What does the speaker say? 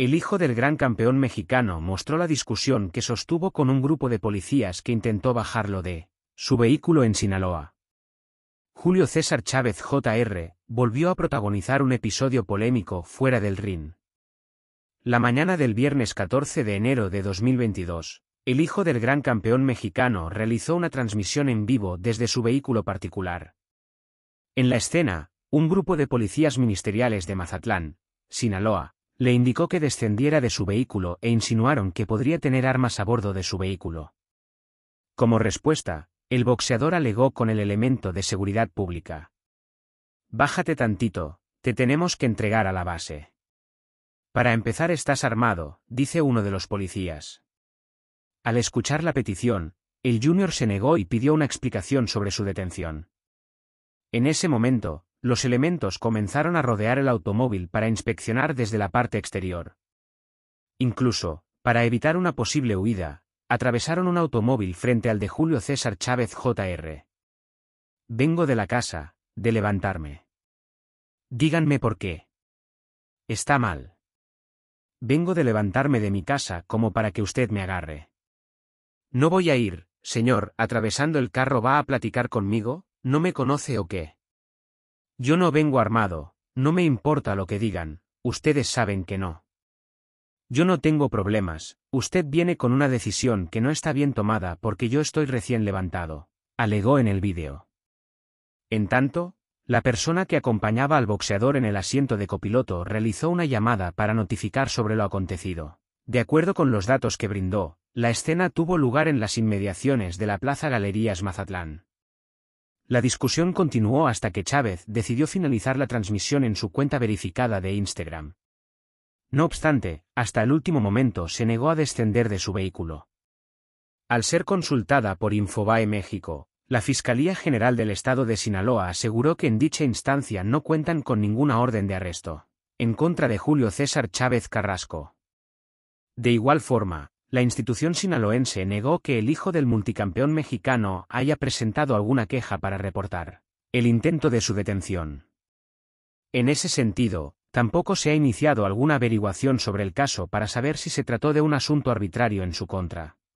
El hijo del gran campeón mexicano mostró la discusión que sostuvo con un grupo de policías que intentó bajarlo de su vehículo en Sinaloa. Julio César Chávez Jr. volvió a protagonizar un episodio polémico fuera del Rin. La mañana del viernes 14 de enero de 2022, el hijo del gran campeón mexicano realizó una transmisión en vivo desde su vehículo particular. En la escena, un grupo de policías ministeriales de Mazatlán, Sinaloa, le indicó que descendiera de su vehículo e insinuaron que podría tener armas a bordo de su vehículo. Como respuesta, el boxeador alegó con el elemento de seguridad pública. Bájate tantito, te tenemos que entregar a la base. Para empezar estás armado, dice uno de los policías. Al escuchar la petición, el junior se negó y pidió una explicación sobre su detención. En ese momento, los elementos comenzaron a rodear el automóvil para inspeccionar desde la parte exterior. Incluso, para evitar una posible huida, atravesaron un automóvil frente al de Julio César Chávez Jr. Vengo de la casa, de levantarme. Díganme por qué. Está mal. Vengo de levantarme de mi casa como para que usted me agarre. No voy a ir, señor, atravesando el carro va a platicar conmigo, ¿no me conoce o qué? Yo no vengo armado, no me importa lo que digan, ustedes saben que no. Yo no tengo problemas, usted viene con una decisión que no está bien tomada porque yo estoy recién levantado, alegó en el vídeo. En tanto, la persona que acompañaba al boxeador en el asiento de copiloto realizó una llamada para notificar sobre lo acontecido. De acuerdo con los datos que brindó, la escena tuvo lugar en las inmediaciones de la Plaza Galerías Mazatlán. La discusión continuó hasta que Chávez decidió finalizar la transmisión en su cuenta verificada de Instagram. No obstante, hasta el último momento se negó a descender de su vehículo. Al ser consultada por Infobae México, la Fiscalía General del Estado de Sinaloa aseguró que en dicha instancia no cuentan con ninguna orden de arresto, en contra de Julio César Chávez Carrasco. De igual forma, la institución sinaloense negó que el hijo del multicampeón mexicano haya presentado alguna queja para reportar el intento de su detención. En ese sentido, tampoco se ha iniciado alguna averiguación sobre el caso para saber si se trató de un asunto arbitrario en su contra.